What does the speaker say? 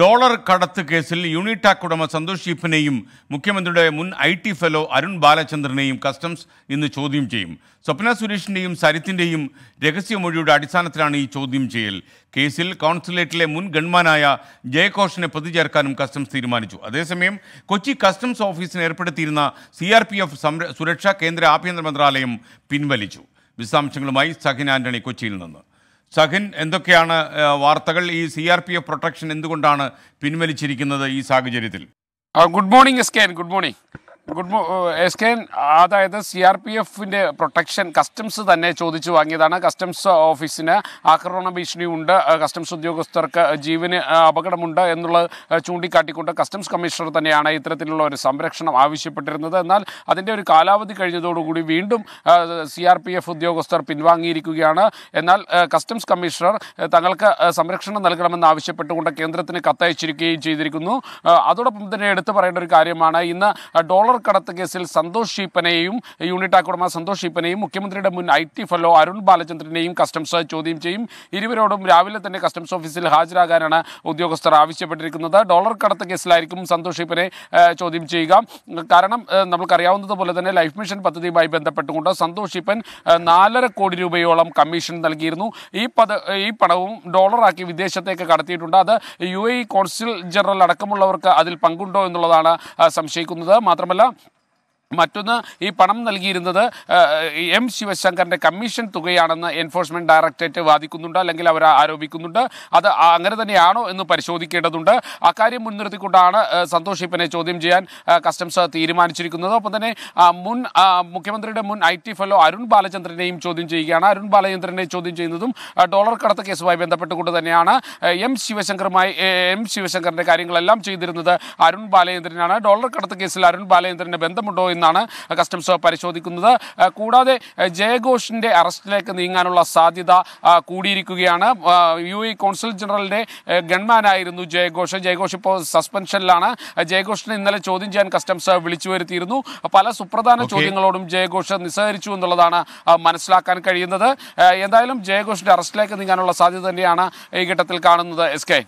Dollar കടത്ത് കേസിൽ യൂണിടാക് ഉടമ സന്തോഷ് ഷീപ്പിനെയും മുഖ്യമന്ത്രിയുടെ മുൻ ഐ ടി ഫെലോ അരുൺ ബാലചന്ദ്രനെയും കസ്റ്റംസ് ഇന്ന് ചോദ്യം ചെയ്യും സ്വപ്ന സുരേഷിൻ്റെയും സരിത്തിൻ്റെയും രഹസ്യമൊഴിയുടെ അടിസ്ഥാനത്തിലാണ് ഈ ചോദ്യം ചെയ്യൽ കേസിൽ കോൺസുലേറ്റിലെ മുൻ ഗൺമാനായ ജയഘോഷിനെ പ്രതിചേർക്കാനും കസ്റ്റംസ് തീരുമാനിച്ചു അതേസമയം കൊച്ചി കസ്റ്റംസ് ഓഫീസിന് ഏർപ്പെടുത്തിയിരുന്ന സി ആർ പി എഫ് സുരക്ഷ കേന്ദ്ര ആഭ്യന്തര മന്ത്രാലയം പിൻവലിച്ചു വിശദാംശങ്ങളുമായി സഹിൻ ആന്റണി കൊച്ചിയിൽ നിന്ന് സഖിൻ എന്തൊക്കെയാണ് വാർത്തകൾ ഈ C R P F protection എന്തുകൊണ്ടാണ് പിൻവലിച്ചിരിക്കുന്നത് ഈ സാഹചര്യത്തിൽ good morning S K good morning good S K അതായത് സി ആർ പി എഫിന്റെ പ്രൊട്ടക്ഷൻ കസ്റ്റംസ് തന്നെ ചോദിച്ചു വാങ്ങിയതാണ് കസ്റ്റംസ് ഓഫീസിന് ആക്രമണ ഭീഷണിയുണ്ട് കസ്റ്റംസ് ഉദ്യോഗസ്ഥർക്ക് ജീവന് അപകടമുണ്ട് എന്നുള്ളത് ചൂണ്ടിക്കാട്ടിക്കൊണ്ട് കസ്റ്റംസ് കമ്മീഷണർ തന്നെയാണ് ഇത്തരത്തിലുള്ള ഒരു സംരക്ഷണം ആവശ്യപ്പെട്ടിരുന്നത് എന്നാൽ അതിൻ്റെ ഒരു കാലാവധി കഴിഞ്ഞതോടുകൂടി വീണ്ടും സി ആർ പി എഫ് ഉദ്യോഗസ്ഥർ പിൻവാങ്ങിയിരിക്കുകയാണ് എന്നാൽ കസ്റ്റംസ് കമ്മീഷണർ തങ്ങൾക്ക് സംരക്ഷണം നൽകണമെന്ന് ആവശ്യപ്പെട്ടുകൊണ്ട് കേന്ദ്രത്തിന് കത്തയച്ചിരിക്കുകയും ചെയ്തിരിക്കുന്നു അതോടൊപ്പം തന്നെ എടുത്തു പറയേണ്ട ഒരു കാര്യമാണ് ഇന്ന് ഡോളർ കടത്ത് കേസിൽ സന്തോഷ് ഷീപ്പനെയും യൂണിറ്റ് ഉടമ സന്തോഷ് ഷീപ്പനെയും മുഖ്യമന്ത്രിയുടെ മുൻ ഐ ടി ഫെല്ലോ അരുൺ ബാലചന്ദ്രനെയും കസ്റ്റംസ് ചോദ്യം ചെയ്യും ഇരുവരോടും രാവിലെ തന്നെ കസ്റ്റംസ് ഓഫീസിൽ ഹാജരാകാനാണ് ഉദ്യോഗസ്ഥർ ആവശ്യപ്പെട്ടിരിക്കുന്നത് ഡോളർ കടത്ത് കേസിലായിരിക്കും സന്തോഷ് ഷീപ്പനെ ചോദ്യം ചെയ്യുക കാരണം നമുക്കറിയാവുന്നതുപോലെ തന്നെ ലൈഫ് മിഷൻ പദ്ധതിയുമായി ബന്ധപ്പെട്ടുകൊണ്ട് സന്തോഷ് ഷീപ്പൻ നാലര കോടി രൂപയോളം കമ്മീഷൻ നൽകിയിരുന്നു ഈ പദ ഈ പണവും ഡോളറാക്കി വിദേശത്തേക്ക് കടത്തിയിട്ടുണ്ട് അത് യു എ കോൺസിൽ ജനറൽ അടക്കമുള്ളവർക്ക് അതിൽ പങ്കുണ്ടോ എന്നുള്ളതാണ് സംശയിക്കുന്നത് മാത്രമല്ല comes. മറ്റൊന്ന് ഈ പണം നൽകിയിരുന്നത് എം ശിവശങ്കറിന്റെ കമ്മീഷൻ തുകയാണെന്ന് എൻഫോഴ്സ്മെന്റ് ഡയറക്ടറേറ്റ് വാദിക്കുന്നുണ്ട് അല്ലെങ്കിൽ അവർ ആരോപിക്കുന്നുണ്ട് അത് അങ്ങനെ തന്നെയാണോ എന്ന് പരിശോധിക്കേണ്ടതുണ്ട് അക്കാര്യം മുൻനിർത്തിക്കൊണ്ടാണ് സന്തോഷ് ഇപ്പനെ ചോദ്യം ചെയ്യാൻ കസ്റ്റംസ് തീരുമാനിച്ചിരിക്കുന്നത് ഒപ്പം തന്നെ മുൻ മുഖ്യമന്ത്രിയുടെ മുൻ ഐ ടി ഫെല്ലോ അരുൺ ബാലചന്ദ്രനെയും ചോദ്യം ചെയ്യുകയാണ് അരുൺ ബാലചന്ദ്രനെ ചോദ്യം ചെയ്യുന്നതും ഡോളർ കടത്ത കേസുമായി ബന്ധപ്പെട്ടുകൊണ്ട് തന്നെയാണ് എം ശിവശങ്കറുമായി എം ശിവശങ്കറിന്റെ കാര്യങ്ങളെല്ലാം ചെയ്തിരുന്നത് അരുൺ ബാലചന്ദ്രനാണ് ഡോളർ കടത്ത് കേസിൽ അരുൺ ബാലചന്ദ്രന് ബന്ധമുണ്ടോ എന്നാണ് കസ്റ്റംസ് പരിശോധിക്കുന്നത് കൂടാതെ ജയഘോഷിൻ്റെ അറസ്റ്റിലേക്ക് നീങ്ങാനുള്ള സാധ്യത കൂടിയിരിക്കുകയാണ് യു എ കോൺസുൽ ജനറലിൻ്റെ ഗൺമാനായിരുന്നു ജയഘോഷ് ജയഘോഷ് ഇപ്പോൾ സസ്പെൻഷനിലാണ് ജയഘോഷിനെ ഇന്നലെ ചോദ്യം ചെയ്യാൻ കസ്റ്റംസ് വിളിച്ചു വരുത്തിയിരുന്നു പല സുപ്രധാന ചോദ്യങ്ങളോടും ജയഘോഷ് നിസ്സഹരിച്ചു എന്നുള്ളതാണ് മനസ്സിലാക്കാൻ കഴിയുന്നത് എന്തായാലും ജയഘോഷിൻ്റെ അറസ്റ്റിലേക്ക് നീങ്ങാനുള്ള സാധ്യത തന്നെയാണ് ഈ ഘട്ടത്തിൽ കാണുന്നത് എസ് കെ